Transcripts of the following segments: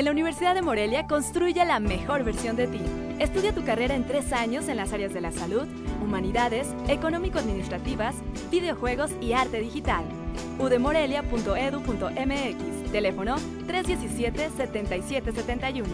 En la Universidad de Morelia construye la mejor versión de ti. Estudia tu carrera en tres años en las áreas de la salud, humanidades, económico-administrativas, videojuegos y arte digital. udemorelia.edu.mx Teléfono 317-7771.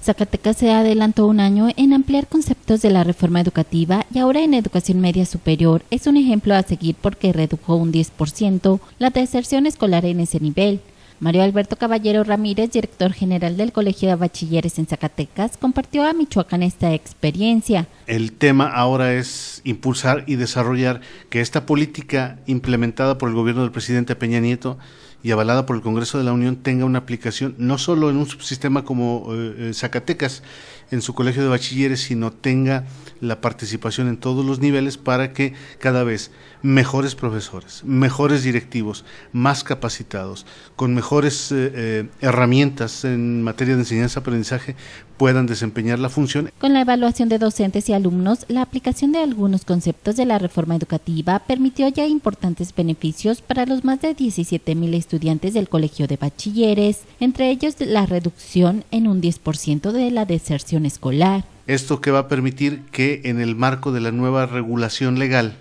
Zacatecas se adelantó un año en ampliar conceptos de la reforma educativa y ahora en educación media superior es un ejemplo a seguir porque redujo un 10% la deserción escolar en ese nivel. Mario Alberto Caballero Ramírez, director general del Colegio de Bachilleres en Zacatecas, compartió a Michoacán esta experiencia. El tema ahora es impulsar y desarrollar que esta política implementada por el gobierno del presidente Peña Nieto y avalada por el Congreso de la Unión tenga una aplicación no solo en un subsistema como eh, eh, Zacatecas, en su colegio de bachilleres, sino tenga la participación en todos los niveles para que cada vez mejores profesores, mejores directivos, más capacitados, con mejores eh, eh, herramientas en materia de enseñanza-aprendizaje puedan desempeñar la función. Con la evaluación de docentes y alumnos, la aplicación de algunos conceptos de la reforma educativa permitió ya importantes beneficios para los más de 17.000 estudiantes del colegio de bachilleres, entre ellos la reducción en un 10% de la deserción escolar. Esto que va a permitir que en el marco de la nueva regulación legal,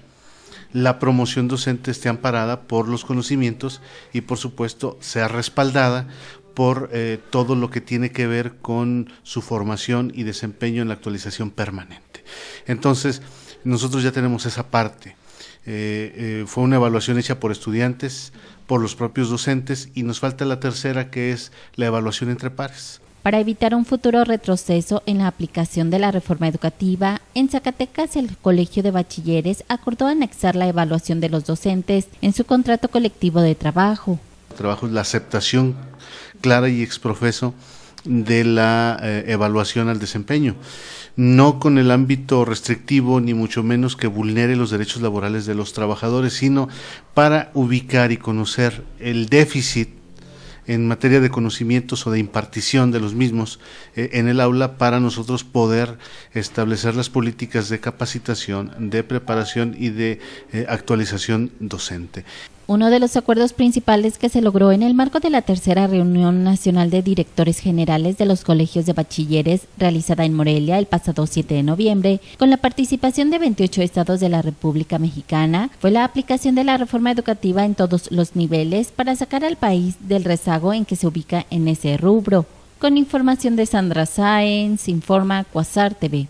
la promoción docente esté amparada por los conocimientos y por supuesto sea respaldada por eh, todo lo que tiene que ver con su formación y desempeño en la actualización permanente. Entonces, nosotros ya tenemos esa parte. Eh, eh, fue una evaluación hecha por estudiantes, por los propios docentes y nos falta la tercera que es la evaluación entre pares para evitar un futuro retroceso en la aplicación de la reforma educativa, en Zacatecas el Colegio de Bachilleres acordó anexar la evaluación de los docentes en su contrato colectivo de trabajo. El trabajo es la aceptación clara y exprofeso de la eh, evaluación al desempeño, no con el ámbito restrictivo ni mucho menos que vulnere los derechos laborales de los trabajadores, sino para ubicar y conocer el déficit en materia de conocimientos o de impartición de los mismos eh, en el aula para nosotros poder establecer las políticas de capacitación, de preparación y de eh, actualización docente. Uno de los acuerdos principales que se logró en el marco de la tercera reunión nacional de directores generales de los colegios de bachilleres realizada en Morelia el pasado 7 de noviembre, con la participación de 28 estados de la República Mexicana, fue la aplicación de la reforma educativa en todos los niveles para sacar al país del rezago en que se ubica en ese rubro. Con información de Sandra Sáenz, informa Cuasar TV.